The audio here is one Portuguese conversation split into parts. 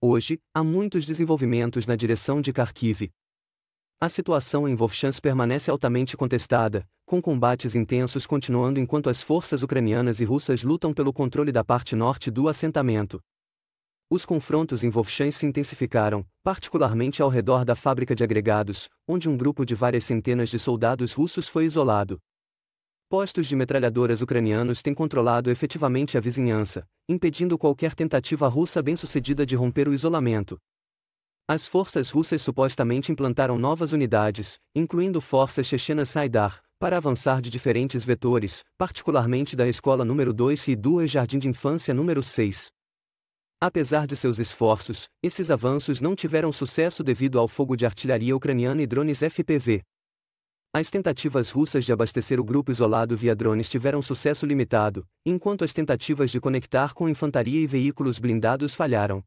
Hoje, há muitos desenvolvimentos na direção de Kharkiv. A situação em Volchansk permanece altamente contestada, com combates intensos continuando enquanto as forças ucranianas e russas lutam pelo controle da parte norte do assentamento. Os confrontos em Volchansk se intensificaram, particularmente ao redor da fábrica de agregados, onde um grupo de várias centenas de soldados russos foi isolado. Postos de metralhadoras ucranianos têm controlado efetivamente a vizinhança, impedindo qualquer tentativa russa bem-sucedida de romper o isolamento. As forças russas supostamente implantaram novas unidades, incluindo forças chechenas Haidar, para avançar de diferentes vetores, particularmente da Escola número 2 e do Jardim de Infância número 6. Apesar de seus esforços, esses avanços não tiveram sucesso devido ao fogo de artilharia ucraniana e drones FPV. As tentativas russas de abastecer o grupo isolado via drones tiveram sucesso limitado, enquanto as tentativas de conectar com infantaria e veículos blindados falharam.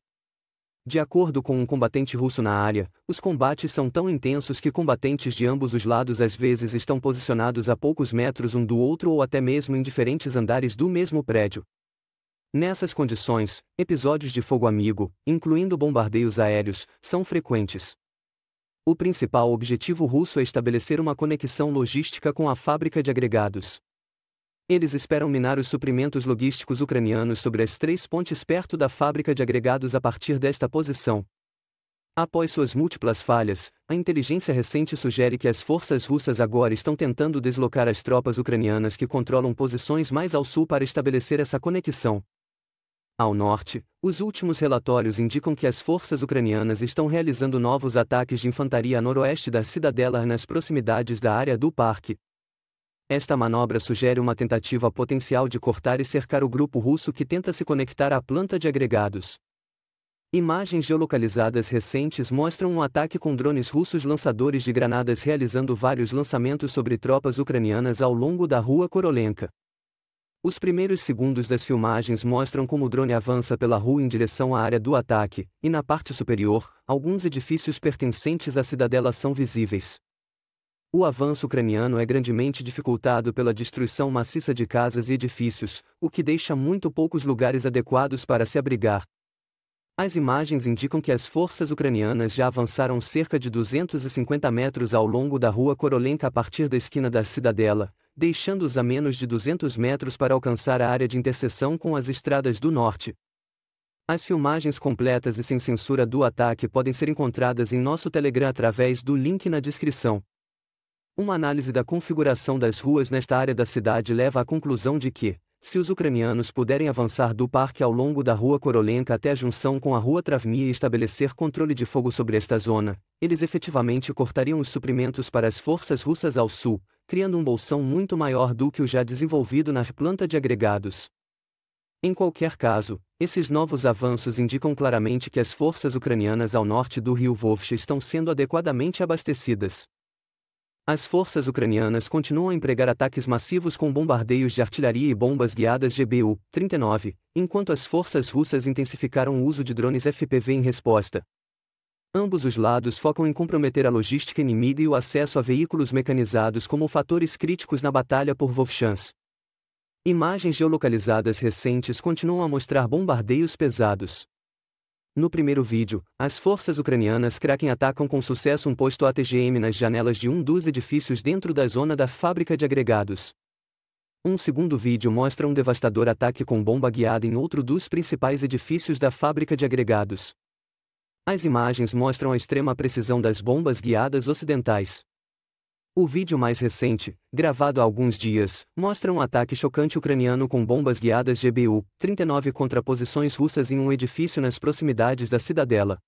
De acordo com um combatente russo na área, os combates são tão intensos que combatentes de ambos os lados às vezes estão posicionados a poucos metros um do outro ou até mesmo em diferentes andares do mesmo prédio. Nessas condições, episódios de fogo amigo, incluindo bombardeios aéreos, são frequentes. O principal objetivo russo é estabelecer uma conexão logística com a fábrica de agregados. Eles esperam minar os suprimentos logísticos ucranianos sobre as três pontes perto da fábrica de agregados a partir desta posição. Após suas múltiplas falhas, a inteligência recente sugere que as forças russas agora estão tentando deslocar as tropas ucranianas que controlam posições mais ao sul para estabelecer essa conexão. Ao norte, os últimos relatórios indicam que as forças ucranianas estão realizando novos ataques de infantaria a noroeste da cidadela nas proximidades da área do parque. Esta manobra sugere uma tentativa potencial de cortar e cercar o grupo russo que tenta se conectar à planta de agregados. Imagens geolocalizadas recentes mostram um ataque com drones russos lançadores de granadas realizando vários lançamentos sobre tropas ucranianas ao longo da rua Korolenka. Os primeiros segundos das filmagens mostram como o drone avança pela rua em direção à área do ataque, e na parte superior, alguns edifícios pertencentes à cidadela são visíveis. O avanço ucraniano é grandemente dificultado pela destruição maciça de casas e edifícios, o que deixa muito poucos lugares adequados para se abrigar. As imagens indicam que as forças ucranianas já avançaram cerca de 250 metros ao longo da rua Korolenka a partir da esquina da cidadela, deixando-os a menos de 200 metros para alcançar a área de interseção com as estradas do norte. As filmagens completas e sem censura do ataque podem ser encontradas em nosso Telegram através do link na descrição. Uma análise da configuração das ruas nesta área da cidade leva à conclusão de que, se os ucranianos puderem avançar do parque ao longo da Rua Korolenka até a junção com a Rua Travnia e estabelecer controle de fogo sobre esta zona, eles efetivamente cortariam os suprimentos para as forças russas ao sul, criando um bolsão muito maior do que o já desenvolvido na planta de agregados. Em qualquer caso, esses novos avanços indicam claramente que as forças ucranianas ao norte do rio Volch estão sendo adequadamente abastecidas. As forças ucranianas continuam a empregar ataques massivos com bombardeios de artilharia e bombas guiadas GBU-39, enquanto as forças russas intensificaram o uso de drones FPV em resposta. Ambos os lados focam em comprometer a logística inimiga e o acesso a veículos mecanizados como fatores críticos na batalha por Vovchans. Imagens geolocalizadas recentes continuam a mostrar bombardeios pesados. No primeiro vídeo, as forças ucranianas Kraken atacam com sucesso um posto ATGM nas janelas de um dos edifícios dentro da zona da fábrica de agregados. Um segundo vídeo mostra um devastador ataque com bomba guiada em outro dos principais edifícios da fábrica de agregados. As imagens mostram a extrema precisão das bombas guiadas ocidentais. O vídeo mais recente, gravado há alguns dias, mostra um ataque chocante ucraniano com bombas guiadas GBU-39 contra posições russas em um edifício nas proximidades da cidadela.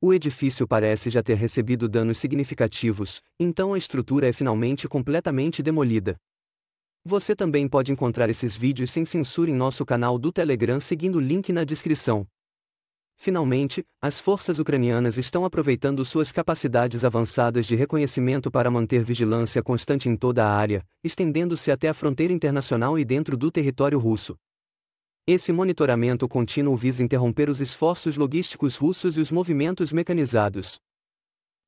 O edifício parece já ter recebido danos significativos, então a estrutura é finalmente completamente demolida. Você também pode encontrar esses vídeos sem censura em nosso canal do Telegram seguindo o link na descrição. Finalmente, as forças ucranianas estão aproveitando suas capacidades avançadas de reconhecimento para manter vigilância constante em toda a área, estendendo-se até a fronteira internacional e dentro do território russo. Esse monitoramento contínuo visa interromper os esforços logísticos russos e os movimentos mecanizados.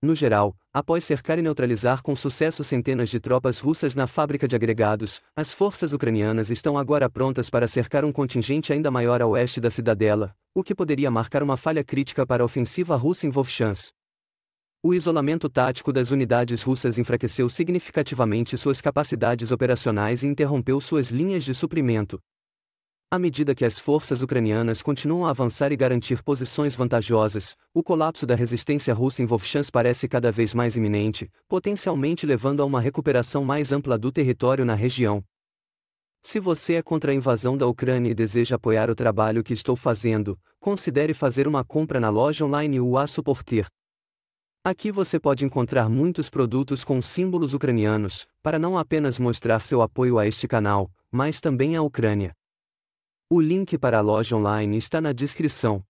No geral, Após cercar e neutralizar com sucesso centenas de tropas russas na fábrica de agregados, as forças ucranianas estão agora prontas para cercar um contingente ainda maior a oeste da cidadela, o que poderia marcar uma falha crítica para a ofensiva russa em Vovchansk. O isolamento tático das unidades russas enfraqueceu significativamente suas capacidades operacionais e interrompeu suas linhas de suprimento, à medida que as forças ucranianas continuam a avançar e garantir posições vantajosas, o colapso da resistência russa em Volchansk parece cada vez mais iminente, potencialmente levando a uma recuperação mais ampla do território na região. Se você é contra a invasão da Ucrânia e deseja apoiar o trabalho que estou fazendo, considere fazer uma compra na loja online UA Suporter. Aqui você pode encontrar muitos produtos com símbolos ucranianos, para não apenas mostrar seu apoio a este canal, mas também à Ucrânia. O link para a loja online está na descrição.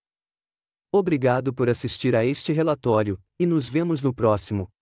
Obrigado por assistir a este relatório, e nos vemos no próximo.